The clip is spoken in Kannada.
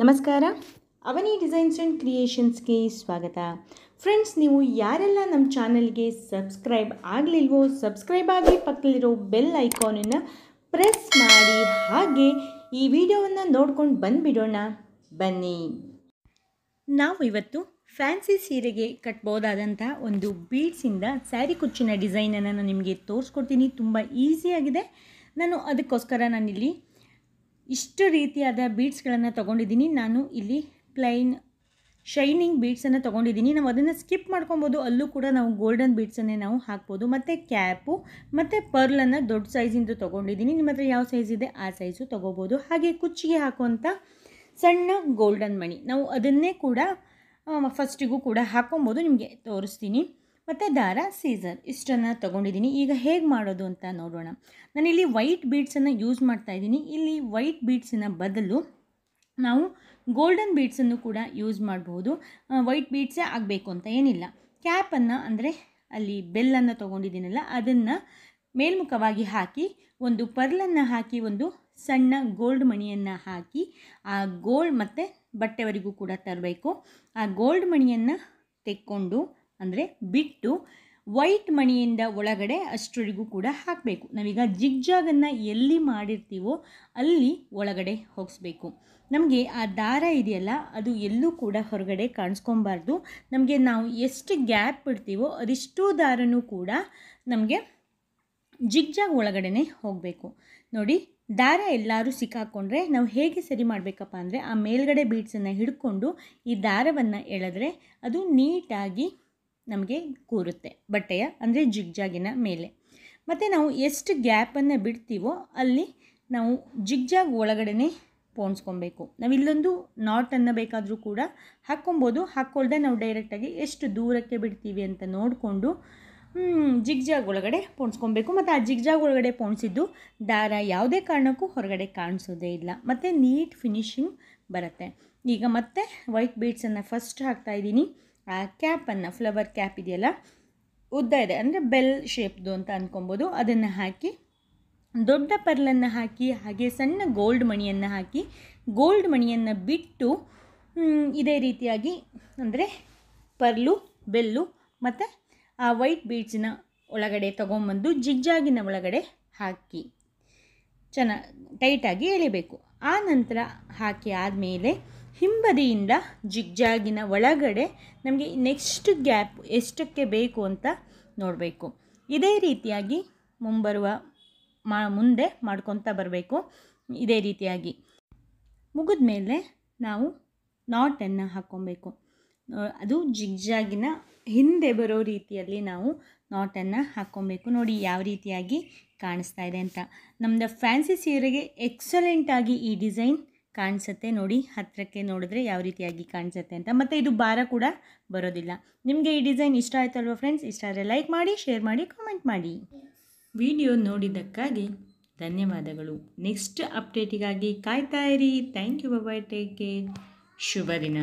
ನಮಸ್ಕಾರ ಅವನಿ ಡಿಸೈನ್ಸ್ ಆ್ಯಂಡ್ ಕ್ರಿಯೇಷನ್ಸ್ಗೆ ಸ್ವಾಗತ ಫ್ರೆಂಡ್ಸ್ ನೀವು ಯಾರೆಲ್ಲ ನಮ್ಮ ಚಾನಲ್ಗೆ ಸಬ್ಸ್ಕ್ರೈಬ್ ಆಗಲಿಲ್ವೋ ಸಬ್ಸ್ಕ್ರೈಬ್ ಆಗಿ ಪಕ್ಕದಲ್ಲಿರೋ ಬೆಲ್ ಐಕಾನನ್ನು ಪ್ರೆಸ್ ಮಾಡಿ ಹಾಗೆ ಈ ವಿಡಿಯೋವನ್ನು ನೋಡ್ಕೊಂಡು ಬಂದುಬಿಡೋಣ ಬನ್ನಿ ನಾವು ಇವತ್ತು ಫ್ಯಾನ್ಸಿ ಸೀರೆಗೆ ಕಟ್ಬೋದಾದಂಥ ಒಂದು ಬೀಡ್ಸಿಂದ ಸ್ಯಾರಿ ಕುಚ್ಚಿನ ಡಿಸೈನನ್ನು ನಾನು ನಿಮಗೆ ತೋರಿಸ್ಕೊಡ್ತೀನಿ ತುಂಬ ಈಸಿಯಾಗಿದೆ ನಾನು ಅದಕ್ಕೋಸ್ಕರ ನಾನಿಲ್ಲಿ ಇಷ್ಟು ರೀತಿಯಾದ ಬೀಡ್ಸ್ಗಳನ್ನು ತೊಗೊಂಡಿದ್ದೀನಿ ನಾನು ಇಲ್ಲಿ ಪ್ಲೈನ್ ಶೈನಿಂಗ್ ಬೀಡ್ಸನ್ನು ತೊಗೊಂಡಿದ್ದೀನಿ ನಾವು ಅದನ್ನು ಸ್ಕಿಪ್ ಮಾಡ್ಕೊಬೋದು ಅಲ್ಲೂ ಕೂಡ ನಾವು ಗೋಲ್ಡನ್ ಬೀಡ್ಸನ್ನೇ ನಾವು ಹಾಕ್ಬೋದು ಮತ್ತು ಕ್ಯಾಪು ಮತ್ತು ಪರ್ಲನ್ನು ದೊಡ್ಡ ಸೈಜಿಂದು ತೊಗೊಂಡಿದ್ದೀನಿ ನಿಮ್ಮ ಹತ್ರ ಯಾವ ಸೈಜ್ ಇದೆ ಆ ಸೈಜು ತೊಗೋಬೋದು ಹಾಗೆ ಕುಚ್ಚಿಗೆ ಹಾಕುವಂಥ ಸಣ್ಣ ಗೋಲ್ಡನ್ ಮಣಿ ನಾವು ಅದನ್ನೇ ಕೂಡ ಫಸ್ಟಿಗೂ ಕೂಡ ಹಾಕೊಬೋದು ನಿಮಗೆ ತೋರಿಸ್ತೀನಿ ಮತ್ತು ದಾರ ಸೀಸರ್ ಇಷ್ಟನ್ನು ತೊಗೊಂಡಿದ್ದೀನಿ ಈಗ ಹೇಗೆ ಮಾಡೋದು ಅಂತ ನೋಡೋಣ ನಾನಿಲ್ಲಿ ವೈಟ್ ಬೀಡ್ಸನ್ನು ಯೂಸ್ ಮಾಡ್ತಾ ಇದ್ದೀನಿ ಇಲ್ಲಿ ವೈಟ್ ಬೀಡ್ಸಿನ ಬದಲು ನಾವು ಗೋಲ್ಡನ್ ಬೀಡ್ಸನ್ನು ಕೂಡ ಯೂಸ್ ಮಾಡಬಹುದು ವೈಟ್ ಬೀಡ್ಸೇ ಆಗಬೇಕು ಅಂತ ಏನಿಲ್ಲ ಕ್ಯಾಪನ್ನು ಅಂದರೆ ಅಲ್ಲಿ ಬೆಲ್ಲನ್ನು ತೊಗೊಂಡಿದ್ದೀನಲ್ಲ ಅದನ್ನು ಮೇಲ್ಮುಖವಾಗಿ ಹಾಕಿ ಒಂದು ಪರ್ಲನ್ನು ಹಾಕಿ ಒಂದು ಸಣ್ಣ ಗೋಲ್ಡ್ ಮಣಿಯನ್ನು ಹಾಕಿ ಆ ಗೋಲ್ಡ್ ಮತ್ತು ಬಟ್ಟೆವರೆಗೂ ಕೂಡ ತರಬೇಕು ಆ ಗೋಲ್ಡ್ ಮಣಿಯನ್ನು ತೆಕ್ಕೊಂಡು ಅಂದರೆ ಬಿಟ್ಟು ವೈಟ್ ಮಣಿಯಿಂದ ಒಳಗಡೆ ಅಷ್ಟರಿಗೂ ಕೂಡ ಹಾಕಬೇಕು ನಾವೀಗ ಜಾಗನ್ನು ಎಲ್ಲಿ ಮಾಡಿರ್ತೀವೋ ಅಲ್ಲಿ ಒಳಗಡೆ ಹೋಗಿಸ್ಬೇಕು ನಮಗೆ ಆ ದಾರ ಇದೆಯಲ್ಲ ಅದು ಎಲ್ಲೂ ಕೂಡ ಹೊರಗಡೆ ಕಾಣಿಸ್ಕೊಬಾರ್ದು ನಮಗೆ ನಾವು ಎಷ್ಟು ಗ್ಯಾಪ್ ಇಡ್ತೀವೋ ಅದಿಷ್ಟು ದಾರನೂ ಕೂಡ ನಮಗೆ ಜಿಗ್ಜಾಗ್ ಒಳಗಡೆ ಹೋಗಬೇಕು ನೋಡಿ ದಾರ ಎಲ್ಲರೂ ಸಿಕ್ಕಾಕ್ಕೊಂಡ್ರೆ ನಾವು ಹೇಗೆ ಸರಿ ಮಾಡಬೇಕಪ್ಪ ಅಂದರೆ ಆ ಮೇಲ್ಗಡೆ ಬೀಡ್ಸನ್ನು ಹಿಡ್ಕೊಂಡು ಈ ದಾರವನ್ನು ಎಳೆದ್ರೆ ಅದು ನೀಟಾಗಿ ನಮಗೆ ಕೂರುತ್ತೆ ಬಟ್ಟೆಯ ಅಂದರೆ ಜಿಗ್ಜಾಗಿನ ಮೇಲೆ ಮತ್ತು ನಾವು ಎಷ್ಟು ಗ್ಯಾಪನ್ನು ಬಿಡ್ತೀವೋ ಅಲ್ಲಿ ನಾವು ಜಿಗ್ಜಾಗ್ ಒಳಗಡೆ ಪೋಣಿಸ್ಕೊಬೇಕು ನಾವು ಇಲ್ಲೊಂದು ನಾಟನ್ನು ಬೇಕಾದರೂ ಕೂಡ ಹಾಕ್ಕೊಬೋದು ಹಾಕ್ಕೊಳ್ದೆ ನಾವು ಡೈರೆಕ್ಟಾಗಿ ಎಷ್ಟು ದೂರಕ್ಕೆ ಬಿಡ್ತೀವಿ ಅಂತ ನೋಡಿಕೊಂಡು ಜಿಗ್ಜಾಗ್ ಒಳಗಡೆ ಪೋಣಿಸ್ಕೊಬೇಕು ಮತ್ತು ಆ ಜಿಗ್ಜಾಗ್ ಒಳಗಡೆ ಪೋಣಿಸಿದ್ದು ದಾರ ಯಾವುದೇ ಕಾರಣಕ್ಕೂ ಹೊರಗಡೆ ಕಾಣಿಸೋದೇ ಇಲ್ಲ ಮತ್ತು ನೀಟ್ ಫಿನಿಶಿಂಗ್ ಬರುತ್ತೆ ಈಗ ಮತ್ತೆ ವೈಟ್ ಬೀಡ್ಸನ್ನು ಫಸ್ಟ್ ಹಾಕ್ತಾಯಿದ್ದೀನಿ ಆ ಕ್ಯಾಪನ್ನು ಫ್ಲವರ್ ಕ್ಯಾಪ್ ಇದೆಯಲ್ಲ ಉದ್ದ ಇದೆ ಅಂದರೆ ಬೆಲ್ ಶೇಪ್ದು ಅಂತ ಅಂದ್ಕೊಬೋದು ಅದನ್ನು ಹಾಕಿ ದೊಡ್ಡ ಪರ್ಲನ್ನು ಹಾಕಿ ಹಾಗೆ ಸಣ್ಣ ಗೋಲ್ಡ್ ಮಣಿಯನ್ನು ಹಾಕಿ ಗೋಲ್ಡ್ ಮಣಿಯನ್ನು ಬಿಟ್ಟು ಇದೇ ರೀತಿಯಾಗಿ ಅಂದರೆ ಪರ್ಲು ಬೆಲ್ಲು ಮತ್ತು ಆ ವೈಟ್ ಬೀಡ್ಸಿನ ಒಳಗಡೆ ತೊಗೊಂಬಂದು ಜಿಗ್ಜಾಗಿನ ಒಳಗಡೆ ಹಾಕಿ ಚೆನ್ನಾಗಿ ಟೈಟಾಗಿ ಎಳಿಬೇಕು ಆ ನಂತರ ಹಾಕಿ ಆದಮೇಲೆ ಹಿಂಬದಿಯಿಂದ ಜಿಗ್ಜಾಗಿನ ಒಳಗಡೆ ನಮಗೆ ನೆಕ್ಸ್ಟ್ ಗ್ಯಾಪ್ ಎಷ್ಟಕ್ಕೆ ಬೇಕು ಅಂತ ನೋಡಬೇಕು ಇದೇ ರೀತಿಯಾಗಿ ಮುಂಬರುವ ಮಾ ಮುಂದೆ ಮಾಡ್ಕೊತಾ ಬರಬೇಕು ಇದೇ ರೀತಿಯಾಗಿ ಮುಗಿದ ಮೇಲೆ ನಾವು ನಾಟನ್ನು ಹಾಕ್ಕೊಬೇಕು ಅದು ಜಿಗ್ಜಾಗಿನ ಹಿಂದೆ ಬರೋ ರೀತಿಯಲ್ಲಿ ನಾವು ನಾಟನ್ನು ಹಾಕ್ಕೊಬೇಕು ನೋಡಿ ಯಾವ ರೀತಿಯಾಗಿ ಕಾಣಿಸ್ತಾ ಇದೆ ಅಂತ ನಮ್ಮದು ಫ್ಯಾನ್ಸಿ ಸೀರೆಗೆ ಎಕ್ಸಲೆಂಟಾಗಿ ಈ ಡಿಸೈನ್ ಕಾಣಿಸುತ್ತೆ ನೋಡಿ ಹತ್ತಿರಕ್ಕೆ ನೋಡಿದ್ರೆ ಯಾವ ರೀತಿಯಾಗಿ ಕಾಣಿಸುತ್ತೆ ಅಂತ ಮತ್ತು ಇದು ಭಾರ ಕೂಡ ಬರೋದಿಲ್ಲ ನಿಮಗೆ ಈ ಡಿಸೈನ್ ಇಷ್ಟ ಆಯ್ತಲ್ವ ಫ್ರೆಂಡ್ಸ್ ಇಷ್ಟ ಆದರೆ ಲೈಕ್ ಮಾಡಿ ಶೇರ್ ಮಾಡಿ ಕಾಮೆಂಟ್ ಮಾಡಿ ವಿಡಿಯೋ ನೋಡಿದ್ದಕ್ಕಾಗಿ ಧನ್ಯವಾದಗಳು ನೆಕ್ಸ್ಟ್ ಅಪ್ಡೇಟಿಗಾಗಿ ಕಾಯ್ತಾ ಇರಿ thank you bye take care ಶುಭ ದಿನ